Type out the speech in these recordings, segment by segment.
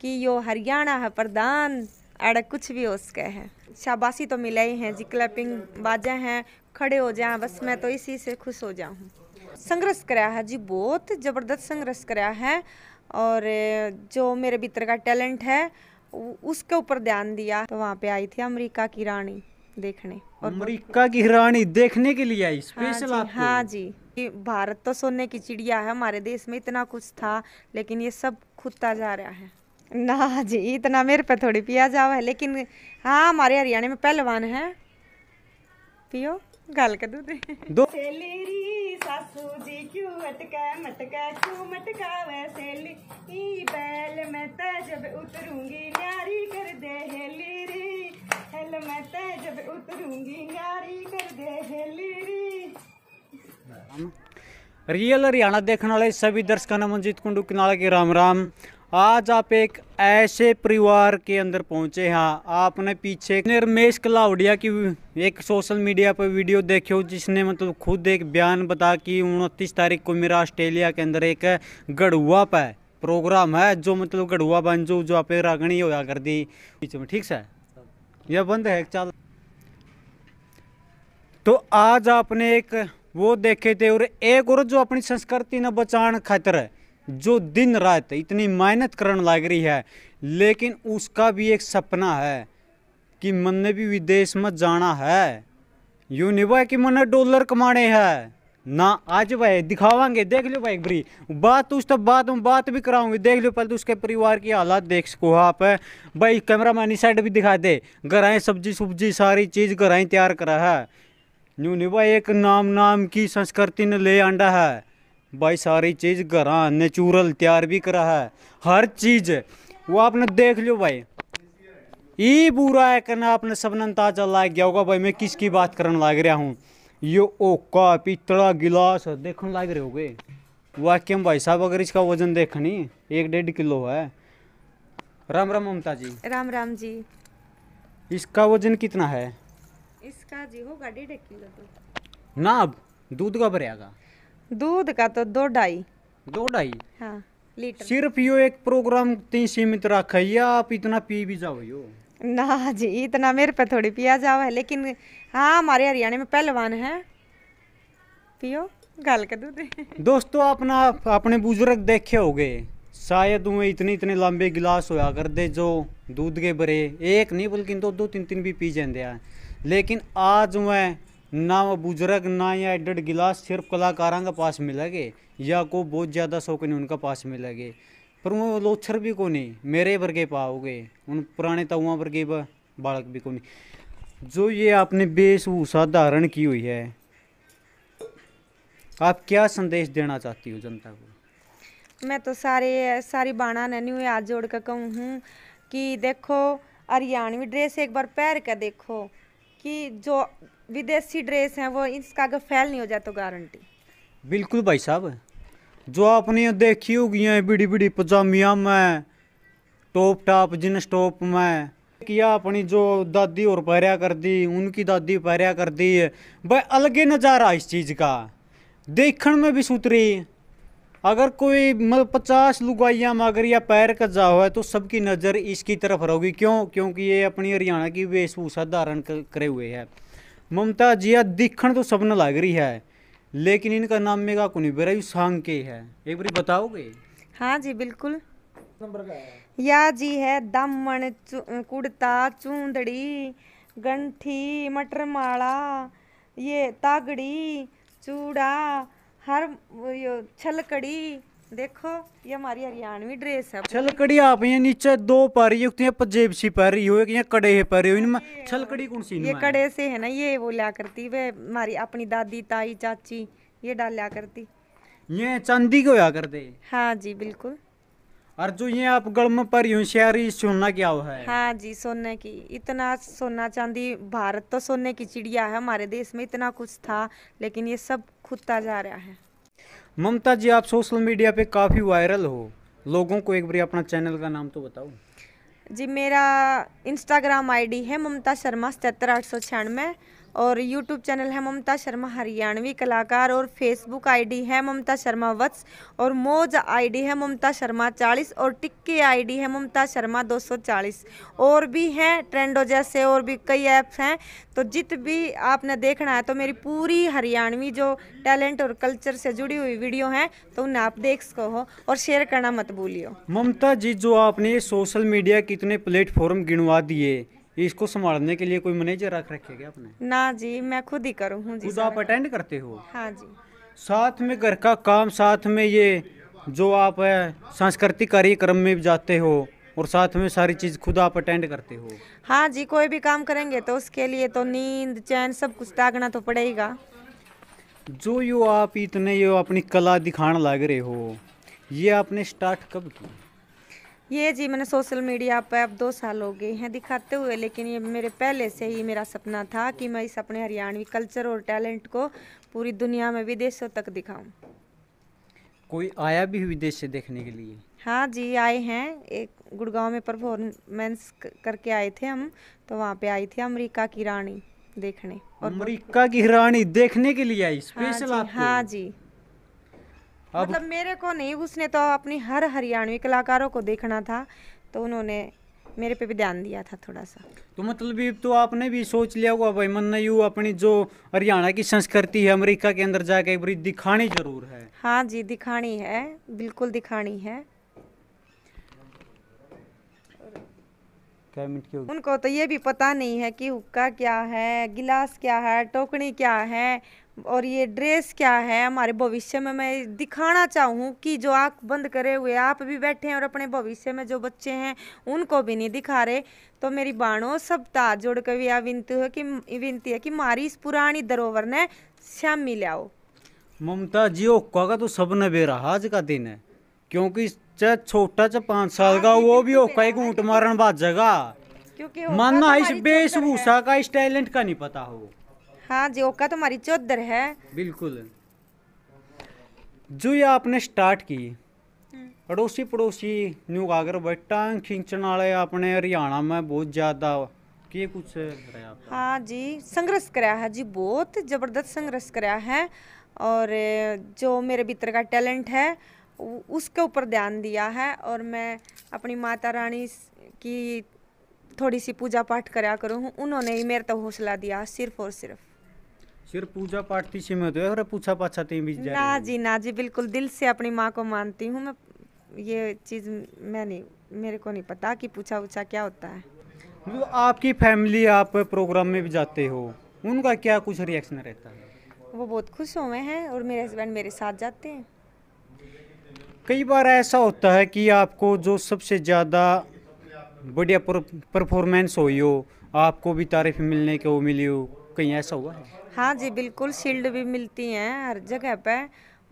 कि यो हरियाणा है प्रधान अरे कुछ भी हो सके है शाबाशी तो मिले ही हैं जी क्लैपिंग बाजे हैं खड़े हो जाए बस मैं तो इसी से खुश हो जाऊँ संघर्ष कराया है जी बहुत ज़बरदस्त संघर्ष कराया है और जो मेरे भीतर का टैलेंट है उसके ऊपर ध्यान दिया तो वहाँ पे आई थी अमेरिका की रानी देखने और अमेरिका की रानी देखने के लिए आई स्पेशल हाँ हाँ जी भारत तो सोने की चिड़िया है हमारे देश में इतना कुछ था लेकिन ये सब खुदता जा रहा है ना जी इतना मेरे पे थोड़ी पिया जाओ है लेकिन हाँ हमारे हरियाणा में पहलवान है पियो गाल का दूध सासू जी क्यों अटका मटका क्यों मटका वैसे बैल मैं तो जब उतरूंगी न्यारी कर दे हेली री हेल मैं तो जब उतरूंगी न्यारी कर दे हेली री रियल हरियाणा देखने वाले सभी दर्शकों ने मनजीत कुंडू किनाला की राम राम आज आप एक ऐसे परिवार के अंदर पहुंचे हैं आपने पीछे रमेश कलावड़िया की एक सोशल मीडिया पर वीडियो देखे हो जिसने मतलब खुद एक बयान बता कि उनतीस तारीख को मेरा ऑस्ट्रेलिया के अंदर एक गढ़ुआ पे प्रोग्राम है जो मतलब गढ़ुआ बन जो जो आप रागणी होया कर दी पीछे में ठीक से यह बंद है चल तो आज आपने एक वो देखे थे और एक और जो अपनी संस्कृति ने बचाने खातर है जो दिन रात इतनी मेहनत करने लग रही है लेकिन उसका भी एक सपना है कि मैंने भी विदेश में जाना है यू नहीं भाई कि मैंने डॉलर कमाने हैं ना आज भाई दिखावांगे देख लो भाई बरी बात उस तो बात में बात भी कराऊंगी देख लो पहले तो उसके परिवार की हालात देख सको आप भाई कैमरा मैन इस साइड भी दिखा दे घर आए सब्जी सुब्जी सारी चीज़ घर आए तैयार करा है यू नहीं भाई एक नाम नाम की संस्कृति ने ले आंडा है भाई सारी चीज़ घर नेचुरल तैयार भी करा है हर चीज़ वो आपने देख लो भाई ये बुरा है करना आपने सबने अंदाजा लाग गया होगा भाई मैं किसकी बात करने लाग रहा हूँ यो ओ का पितला गिलास देखने लाग रहे हो गए वाक्यम भाई साहब अगर इसका वजन देखनी एक डेढ़ किलो है राम राम ममता जी राम राम जी इसका वजन कितना है इसका जी होगा डेढ़ किलो तो ना अब दूध का भरेगा दूध का तो दो ढाई दो ढाई हाँ लीटर सिर्फ यो एक प्रोग्राम सीमित रखा है आप इतना पी भी जाओ यो ना जी इतना मेरे पे थोड़ी पिया जाओ है लेकिन हाँ हमारे हरियाणा में पहलवान है पियो गाल का दूध दोस्तों अपना अपने बुजुर्ग देखे होंगे शायद वे इतने इतने लंबे गिलास होया कर दे जो दूध के बरे एक नहीं बल्कि दो दो तीन तीन भी पी जाते हैं लेकिन आज मैं ना बुजुर्ग ना या एडेड गिलास सिर्फ कलाकार का पास मिलेंगे या को बहुत ज़्यादा शौक नहीं उनका पास मिलेंगे पर वो लोच्छर भी को नहीं मेरे वर्गे पाओगे उन पुराने तवा वर्गे बालक भी को नहीं जो ये आपने बेशभूषा धारण की हुई है आप क्या संदेश देना चाहती हो जनता को मैं तो सारे सारी बाणा ने हुई हाथ जोड़ कर कहूँ हूँ कि देखो हरियाणवी ड्रेस एक बार पहन कर देखो कि जो विदेशी ड्रेस हैं वो इसका अगर फैल नहीं हो जाए तो गारंटी बिल्कुल भाई साहब जो आपने देखी होगी हैं बड़ी बड़ी पजामिया में टॉप टॉप जिन टॉप में किया अपनी जो दादी और पहरिया कर दी उनकी दादी पहरिया कर दी भाई अलग ही नज़ारा इस चीज़ का देखने में भी सुथरी अगर कोई मतलब पचास लुगाइया में अगर पैर का जाओ है तो सबकी नज़र इसकी तरफ रहोगी क्यों क्योंकि ये अपनी हरियाणा की वेशभूषा धारण करे हुए है ममता जिया दिखण तो सबन लग रही है लेकिन इनका नाम मेगा कुनी बेरा सांग के है एक बार बताओगे हाँ जी बिल्कुल नंबर का या जी है दमन कुड़ता चूंदड़ी गंठी मटर माला ये तागड़ी चूड़ा हर छलकड़ी देखो ये हमारी हरियाणवी ड्रेस है छलकड़ी आप ये नीचे दो पा रही सी पा रही हो एक कड़े पा रही हो छलकड़ी कौन सी ये कड़े से है ना ये वो लिया करती वे हमारी अपनी दादी ताई चाची ये डाल लिया करती ये चांदी के होया करते हाँ जी बिल्कुल और जो ये आप गल में पर शहरी सोना क्या हुआ है हाँ जी सोने की इतना सोना चांदी भारत तो सोने की चिड़िया है हमारे देश में इतना कुछ था लेकिन ये सब खुदता जा रहा है ममता जी आप सोशल मीडिया पे काफ़ी वायरल हो लोगों को एक बार अपना चैनल का नाम तो बताओ जी मेरा इंस्टाग्राम आईडी है ममता शर्मा सतर आठ सौ छियानवे और यूट्यूब चैनल है ममता शर्मा हरियाणवी कलाकार और फेसबुक आईडी है ममता शर्मा वत्स और मोज आईडी है ममता शर्मा 40 और टिक्की आईडी है ममता शर्मा 240 और भी हैं ट्रेंडो जैसे और भी कई ऐप्स हैं तो जित भी आपने देखना है तो मेरी पूरी हरियाणवी जो टैलेंट और कल्चर से जुड़ी हुई वीडियो हैं तो उन्हें आप देख सको हो और शेयर करना मत भूलियो ममता जी जो आपने सोशल मीडिया के इतने प्लेटफॉर्म गिनवा दिए इसको संभालने के लिए कोई मैनेजर रख रखे क्या अपने ना जी मैं खुद ही करूँ हूँ खुद आप अटेंड करते हो हाँ जी साथ में घर का काम साथ में ये जो आप सांस्कृतिक कार्यक्रम में जाते हो और साथ में सारी चीज़ खुद आप अटेंड करते हो हाँ जी कोई भी काम करेंगे तो उसके लिए तो नींद चैन सब कुछ त्यागना तो पड़ेगा जो यो आप इतने यो अपनी कला दिखाने लग रहे हो ये आपने स्टार्ट कब किया ये जी मैंने सोशल मीडिया पर अब दो साल हो गए हैं दिखाते हुए लेकिन ये मेरे पहले से ही मेरा सपना था कि मैं इस अपने हरियाणवी कल्चर और टैलेंट को पूरी दुनिया में विदेशों तक दिखाऊं कोई आया भी विदेश से देखने के लिए हाँ जी आए हैं एक गुड़गांव में परफॉर्मेंस करके आए थे हम तो वहाँ पे आई थी अमरीका की रानी देखने और अमेरिका की रानी देखने के लिए आई स्पेशल हाँ, हाँ जी, हाँ जी मतलब मेरे को नहीं उसने तो अपनी हर हरियाणवी कलाकारों को देखना था तो उन्होंने मेरे पे भी ध्यान दिया था थोड़ा सा तो मतलब तो आपने भी सोच लिया होगा भाई मन यू अपनी जो हरियाणा की संस्कृति है अमेरिका के अंदर जाके एक बड़ी दिखानी जरूर है हाँ जी दिखानी है बिल्कुल दिखानी है उनको तो ये भी पता नहीं है कि हुक्का क्या है गिलास क्या है टोकनी क्या है और ये ड्रेस क्या है हमारे भविष्य में मैं दिखाना चाहूँ कि जो आँख बंद करे हुए आप भी बैठे हैं और अपने भविष्य में जो बच्चे हैं उनको भी नहीं दिखा रहे तो मेरी बाणों सब ता जोड़ कर भी विनती है कि विनती है कि मारी इस पुरानी धरोवर ने श्यामी लियाओ ममता जी ओक्का का तो सब ने बेरा आज का दिन है क्योंकि चाहे छोटा चाहे पाँच साल हाँ, का वो भी ओक्का एक ऊँट मारन बात जगह मानना तो इस वेशभूषा का इस टैलेंट का नहीं पता हो हाँ जी ओका तो हमारी चौधर है बिल्कुल जो ये आपने स्टार्ट की अड़ोसी हम्म। पड़ोसी न्यू कागर बट्टा खींचने वाले अपने हरियाणा में बहुत ज़्यादा कि कुछ हाँ जी संघर्ष कराया है जी बहुत ज़बरदस्त संघर्ष कराया है और जो मेरे भीतर का टैलेंट है उसके ऊपर ध्यान दिया है और मैं अपनी माता रानी की थोड़ी सी पूजा पाठ कराया करूँ उन्होंने ही मेरे तो हौसला दिया सिर्फ और सिर्फ सिर्फ पूजा पाठ थी में होते और पूछा पाछा तीन बीच जाए ना जी ना जी बिल्कुल दिल से अपनी माँ को मानती हूँ मैं ये चीज़ मैं नहीं मेरे को नहीं पता कि पूछा उछा क्या होता है मतलब आपकी फैमिली आप प्रोग्राम में भी जाते हो उनका क्या कुछ रिएक्शन रहता है वो बहुत खुश हुए हैं और मेरे हस्बैंड मेरे साथ जाते हैं कई बार ऐसा होता है कि आपको जो सबसे ज़्यादा बढ़िया परफॉर्मेंस हुई हो आपको भी तारीफ मिलने को मिली हो कहीं ऐसा हुआ है हाँ जी बिल्कुल शील्ड भी मिलती हैं हर जगह पे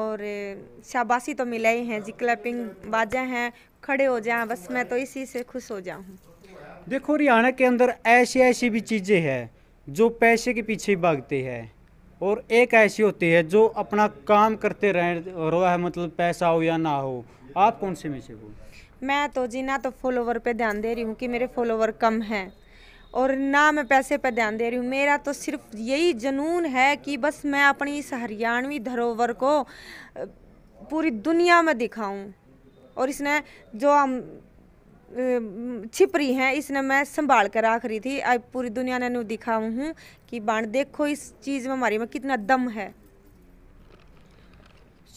और शाबाशी तो मिला ही है जी क्लैपिंग बाजा हैं खड़े हो जाए बस मैं तो इसी से खुश हो जाऊँ देखो हरियाणा के अंदर ऐसी ऐसी भी चीज़ें हैं जो पैसे के पीछे भागते हैं और एक ऐसी होती है जो अपना काम करते रहें रो है मतलब पैसा हो या ना हो आप कौन से में से हो मैं तो जी ना तो फॉलोवर पे ध्यान दे रही हूँ कि मेरे फॉलोवर कम हैं और ना मैं पैसे पर ध्यान दे रही हूँ मेरा तो सिर्फ यही जुनून है कि बस मैं अपनी इस हरियाणवी धरोहर को पूरी दुनिया में दिखाऊं और इसने जो हम छिपरी हैं इसने मैं संभाल कर रख रही थी आज पूरी दुनिया ने दिखाऊँ हूँ कि बाण देखो इस चीज़ में हमारी में कितना दम है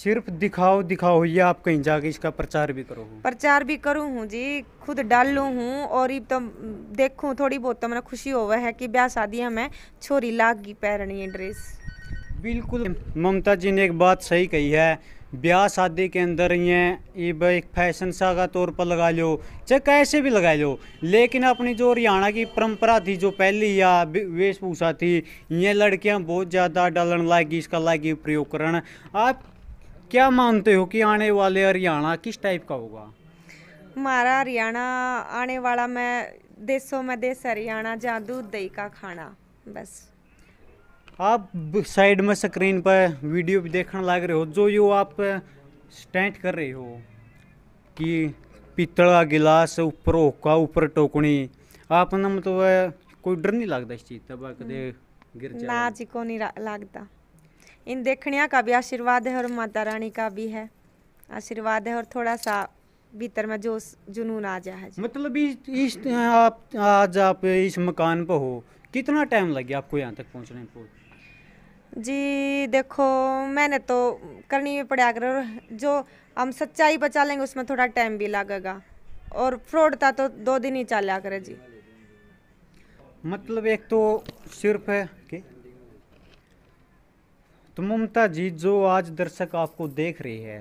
सिर्फ दिखाओ दिखाओ ये आप कहीं जाके इसका प्रचार भी करो प्रचार भी करूँ हूँ जी खुद डाल लू हूँ और ये तो देखूँ थोड़ी बहुत तो मैंने मतलब खुशी होवे है कि ब्याह शादी में छोरी लाग गई पहननी है ड्रेस बिल्कुल ममता जी ने एक बात सही कही है ब्याह शादी के अंदर ये एक फैशन सा का तौर पर लगा लो चाहे कैसे भी लगा लो लेकिन अपनी जो हरियाणा की परंपरा थी जो पहली या वेशभूषा थी ये लड़कियां बहुत ज़्यादा डालन लाएगी इसका लाएगी प्रयोग करण आप क्या मानते हो कि आने वाले हरियाणा किस टाइप का होगा हमारा हरियाणा आने वाला मैं देशों में देश हरियाणा जहाँ दूध दही का खाना बस आप साइड में स्क्रीन पर वीडियो भी देखने लग रहे हो जो यो आप स्टैंड कर रहे हो कि पीतल का गिलास ऊपर होका ऊपर टोकनी आपने मतलब कोई डर नहीं लगता इस चीज़ का कदे हम्म। गिर ना जी को नहीं लगता इन देखणिया का भी आशीर्वाद है और माता रानी का भी है आशीर्वाद है और थोड़ा सा भीतर में जोश जुनून आ जाए मतलब इस, आप आज आप इस मकान पर हो कितना टाइम लग गया आपको यहाँ तक पहुँचने जी देखो मैंने तो करनी में पड़ा कर जो हम सच्चाई बचा लेंगे उसमें थोड़ा टाइम भी लगेगा और फ्रॉड था तो दो दिन ही चला करे जी मतलब एक तो सिर्फ है कि तो ममता जी जो आज दर्शक आपको देख रही है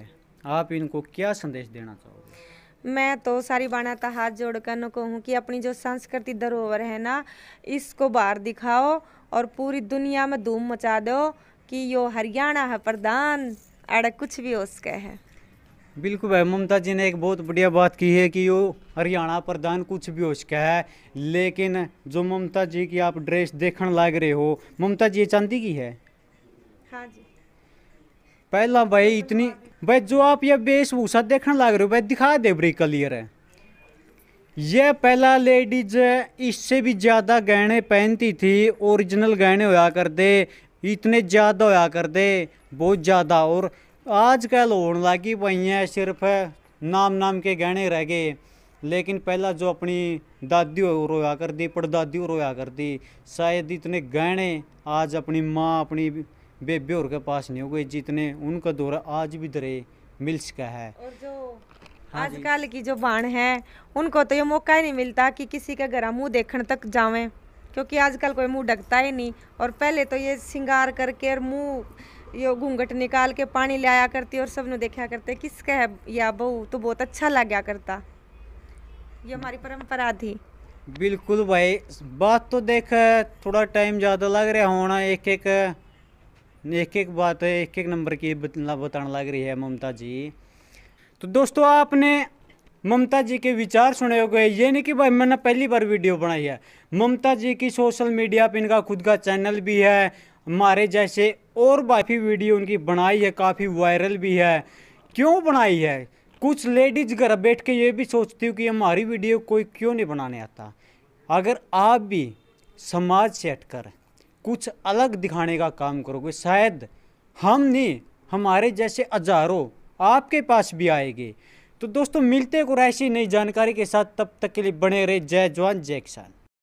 आप इनको क्या संदेश देना चाहोगे मैं तो सारी बाणा तो हाथ जोड़कर न कहूँ कि अपनी जो संस्कृति धरोहर है ना इसको बाहर दिखाओ और पूरी दुनिया में धूम मचा दो कि यो हरियाणा है प्रधान अड़ कुछ भी हो सके है बिल्कुल भाई ममता जी ने एक बहुत बढ़िया बात की है कि यो हरियाणा प्रधान कुछ भी हो सके है लेकिन जो ममता जी की आप ड्रेस देखने लाग रहे हो ममता जी चांदी की है पहला भाई इतनी भाई जो आप ये वेशभूषा देखने लग रहे हो भाई दिखा दे बड़ी क्लियर है यह पहला लेडीज इससे भी ज़्यादा गहने पहनती थी ओरिजिनल गहने होया कर दे इतने ज़्यादा होया कर दे बहुत ज़्यादा और आजकल होने लगी भाई है सिर्फ नाम नाम के गहने रह गए लेकिन पहला जो अपनी दादी और कर दी पड़दादी और कर दी शायद इतने गहने आज अपनी माँ अपनी वे ब्योर के पास नहीं गए जितने उनका दौरा आज भी दरे मिल चुका है और जो हाँ आजकल की जो बाण है उनको तो ये मौका ही नहीं मिलता कि किसी का गरा मुँह देखने तक जावे क्योंकि आजकल कोई मुँह ढकता ही नहीं और पहले तो ये सिंगार करके और मुँह ये घूंघट निकाल के पानी ले आया करती और सबने देखा करते किसका है या बहू तो बहुत अच्छा लग करता ये हमारी परंपरा थी बिल्कुल भाई बात तो देख थोड़ा टाइम ज़्यादा लग रहा होना एक एक एक एक बात है एक एक नंबर की बताने लग रही है ममता जी तो दोस्तों आपने ममता जी के विचार सुने हो गए ये नहीं कि भाई मैंने पहली बार वीडियो बनाई है ममता जी की सोशल मीडिया पर इनका खुद का चैनल भी है हमारे जैसे और काफ़ी वीडियो उनकी बनाई है काफ़ी वायरल भी है क्यों बनाई है कुछ लेडीज़ घर बैठ के ये भी सोचती हूँ कि हमारी वीडियो कोई क्यों नहीं बनाने आता अगर आप भी समाज से हटकर कुछ अलग दिखाने का काम करोगे शायद हम नहीं हमारे जैसे हजारों आपके पास भी आएंगे तो दोस्तों मिलते को ऐसी नई जानकारी के साथ तब तक के लिए बने रहे जय जवान जय किसान